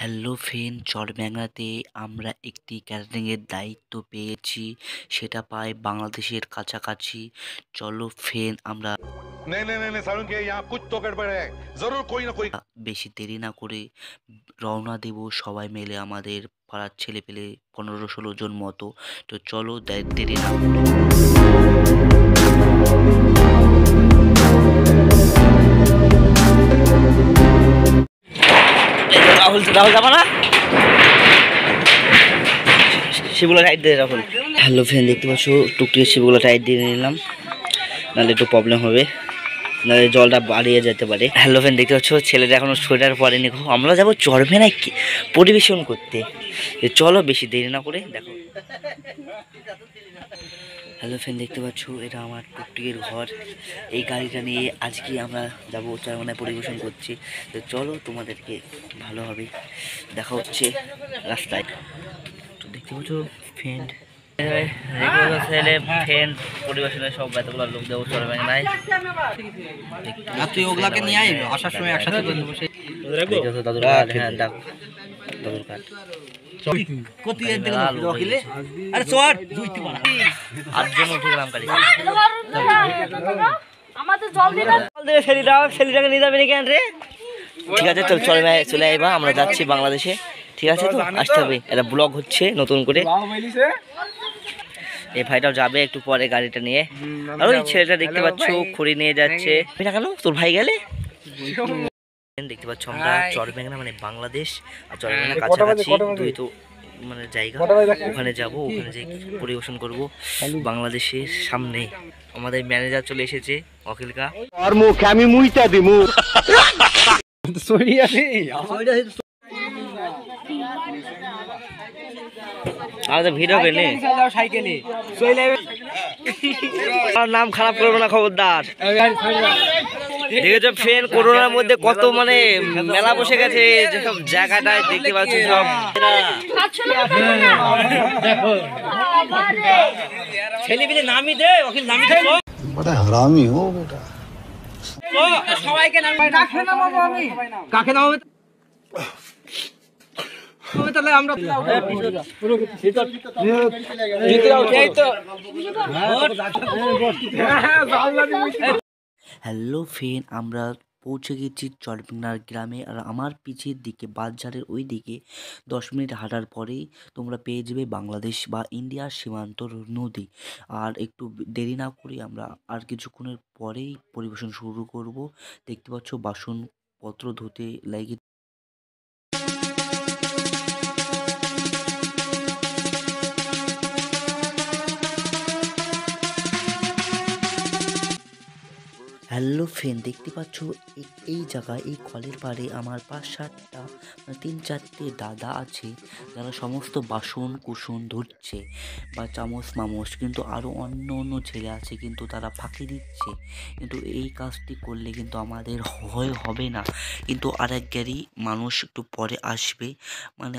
Hello ফ্রেন চরব্যাংরাতে আমরা একটি ক্যাটারিংয়ের দায়িত্ব পেয়েছি সেটা পাই বাংলাদেশের কাছাকাছি চলো ফ্রেন আমরা বেশি দেরি না করে রওনা দেব সবাই মিলে আমাদের পাড়ার ছেলে পেলে পনেরো ষোলো জন মতো তো চলো দেরি না রাহুল রাহুল যাবো না শিবগুলো টাইট দিয়ে রাহুল হ্যালো ফ্যান দেখতে পাচ্ছ টুকটুকি শিবগুলো টাইট দিয়ে নিলাম নাহলে একটু প্রবলেম হবে নাহলে জলটা বাড়িয়ে যেতে পারে হ্যালো ফ্যান দেখতে পাচ্ছ ছেলেটা এখনও সোয়েটার পরেনি আমরা যাবো কি পরিবেশন করতে চলো বেশি দেরি না করে দেখো হ্যালো ফ্রেন্ড দেখতে পাচ্ছ এটা আমার টুকটুকের ঘর এই গাড়িটা নিয়ে আজকে আমরা যাব চরমানায় পরিবেশন করছি তো চলো তোমাদেরকে ভালোভাবে দেখা হচ্ছে রাস্তায় তো দেখতে পাচ্ছ ফ্রেন্ড ফ্রেন্ড পরিবেশনের সব এতগুলো লোক নাই আসার সময় একসাথে দাদুর কাঠ হ্যাঁ, দাদুর কাঠ রে ঠিক আছে চল চল চলে আইবা আমরা যাচ্ছি বাংলাদেশে ঠিক আছে তো আসতে হবে এটা ব্লগ হচ্ছে নতুন করে এই ভাইটাও যাবে একটু পরে গাড়িটা নিয়ে আর ওই ছেলেটা দেখতে পাচ্ছ খড়ি নিয়ে যাচ্ছে হ্যাঁ। তোর ভাই গেলে দেখতে পাচ্ছ আমরা চরমেঘনা মানে বাংলাদেশ আর হ্যাঁ, চরমেঘনা মানে কাছাকাছি দুই তো মানে জায়গা ওখানে যাব ওখানে যে পরিবেশন করব বাংলাদেশের সামনে আমাদের ম্যানেজার চলে এসেছে অখিলকা আর মুখ আমি মুইটা দিমু আমাদের ভিড় হবে নে নাম খারাপ করবো না খবরদার দেখেছো ফ্রেন করোনার মধ্যে কত মানে মেলা বসে গেছে যেসব জায়গাটায় দেখতে পাচ্ছি সব ছেলে নামি দে ওকে নামি দে তাহলে আমরা হ্যালো ফেন আমরা পৌঁছে গেছি চরপিনার গ্রামে আর আমার পিছের দিকে বাজারের ওই দিকে দশ মিনিট হাঁটার পরেই তোমরা পেয়ে যাবে বাংলাদেশ বা ইন্ডিয়ার সীমান্ত নদী আর একটু দেরি না করে আমরা আর কিছুক্ষণের পরেই পরিবেশন শুরু করব দেখতে পাচ্ছ বাসনপত্র ধুতে লাগে হ্যালো ফ্রেন্ড দেখতে পাচ্ছ এই জায়গায় এই কলের পারে আমার পাঁচ সাতটা মানে তিন চারটে দাদা আছে যারা সমস্ত বাসন কুসন ধরছে বা চামচ মামচ কিন্তু আরও অন্য অন্য ছেলে আছে কিন্তু তারা ফাঁকি দিচ্ছে কিন্তু এই কাজটি করলে কিন্তু আমাদের হয় হবে না কিন্তু আর এক গ্যারি মানুষ একটু পরে আসবে মানে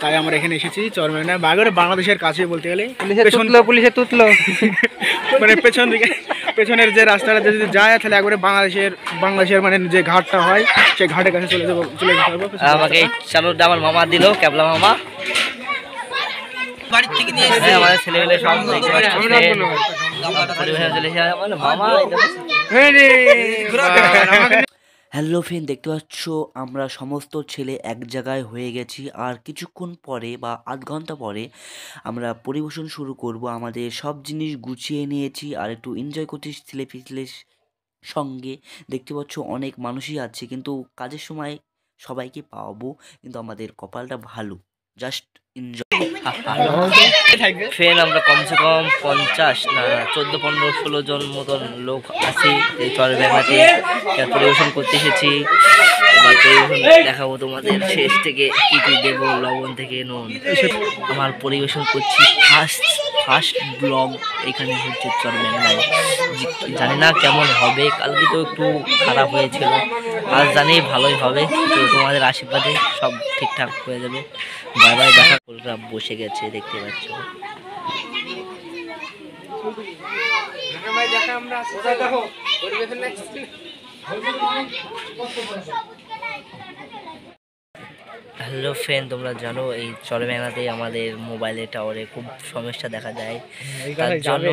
তাই আমরা এখানে এসেছি চরমেনা বাগড়ে বাংলাদেশের কাছে বলতে গেলে তুতলো পুলিশে মানে পেছন দিকে পেছনের যে রাস্তাটা যদি যায় তাহলে একবারে বাংলাদেশের বাংলাদেশের মানে যে ঘাটটা হয় সেই ঘাটের কাছে চলে যাবো চলে যেতে পারবো আমাকে চালুটা আমার মামা দিল ক্যাবলা মামা বাড়ির থেকে হ্যাঁ, সব হ্যাঁ, মামা হ্যালো ফ্রেন্ড দেখতে পাচ্ছ আমরা সমস্ত ছেলে এক জায়গায় হয়ে গেছি আর কিছুক্ষণ পরে বা আধ ঘন্টা পরে আমরা পরিবেশন শুরু করব আমাদের সব জিনিস গুছিয়ে নিয়েছি আর একটু এনজয় করছি ছেলে পিছলে সঙ্গে দেখতে পাচ্ছ অনেক মানুষই আছে কিন্তু কাজের সময় সবাইকে পাবো কিন্তু আমাদের কপালটা ভালো জাস্ট ফেল আমরা কমসে কম পঞ্চাশ না চোদ্দো পনেরো ষোলো জন মতন লোক আছি এই চরবেলাতে পরিবেশন করতে এসেছি এবার পরিবেশন দেখাবো তোমাদের শেষ থেকে কী কী দেবো লবণ থেকে নুন আমার পরিবেশন করছি ফার্স্ট ফার্স্ট ব্লগ এখানে হচ্ছে চরবেঙ্গায় জানি না কেমন হবে কালকে তো একটু খারাপ হয়েছিল আজ জানি ভালোই হবে তো তোমাদের আশীর্বাদে সব ঠিকঠাক হয়ে যাবে বারবার দেখা কলরা বসে গেছে দেখতে পাচ্ছ আমরা হ্যালো ফ্রেন্ড তোমরা জানো এই চরমেলাতে আমাদের মোবাইলের টাওয়ারে খুব সমস্যা দেখা যায় তার জন্য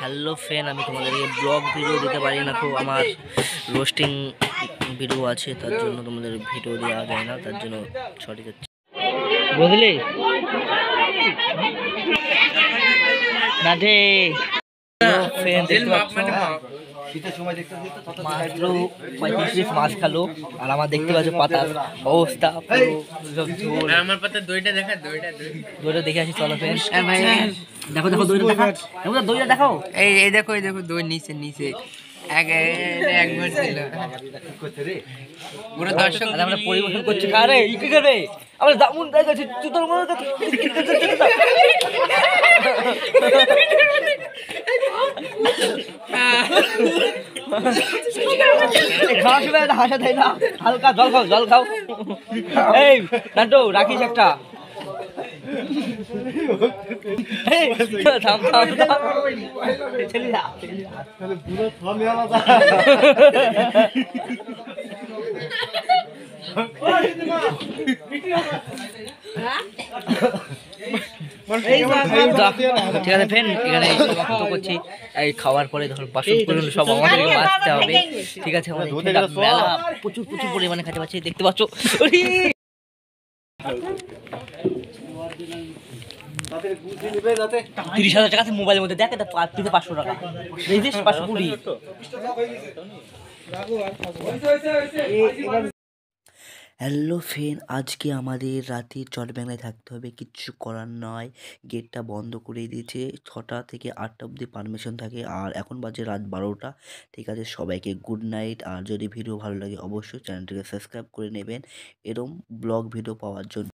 হ্যালো ফ্রেন্ড আমি তোমাদেরকে ব্লগ ভিডিও দিতে পারি না খুব আমার রোস্টিং ভিডিও আছে তার জন্য তোমাদের ভিডিও দেওয়া যায় না তার জন্য ছটি যাচ্ছে বুঝলি না হ্যাঁ, ফ্রেন্ড মাত্র পঁয়ত্রিশ পিস মাছ খালো আর আমার দেখতে পাচ্ছ পাতার অবস্থা হ্যাঁ, আমার পাতা দইটা দেখা দইটা দইটা দেখে আসি চলো হ্যাঁ, হ্যাঁ। দেখো দেখো দইটা দেখা দইটা দেখাও এই এই দেখো এই দেখো দই নিচে নিচে পরিবেশন করছি কারে কারে আমরা দামুন তাই গেছি জুতোর মনে খাওয়া শুনে একটা হাসা দেয় না হালকা জল খাও জল খাও এই নাটু রাখিস একটা থাম ঠিক আছে এখানে করছি এই খাওয়ার পরে ধর বাসনগুলো সব আমাদেরকে বাঁচতে হবে ঠিক আছে মেলা প্রচুর প্রচুর পরিমাণে খেতে পাচ্ছি দেখতে পাচ্ছ তিরিশ হাজার টাকা মধ্যে দেখ এটা পাঁচশো টাকা হ্যালো ফ্রেন আজকে আমাদের রাতে চটব্যাংলায় থাকতে হবে কিচ্ছু করার নয় গেটটা বন্ধ করে দিয়েছে ছটা থেকে আটটা অবধি পারমিশন থাকে আর এখন বাজে রাত বারোটা ঠিক আছে সবাইকে গুড নাইট আর যদি ভিডিও ভালো লাগে অবশ্যই চ্যানেলটিকে সাবস্ক্রাইব করে নেবেন এরম ব্লগ ভিডিও পাওয়ার জন্য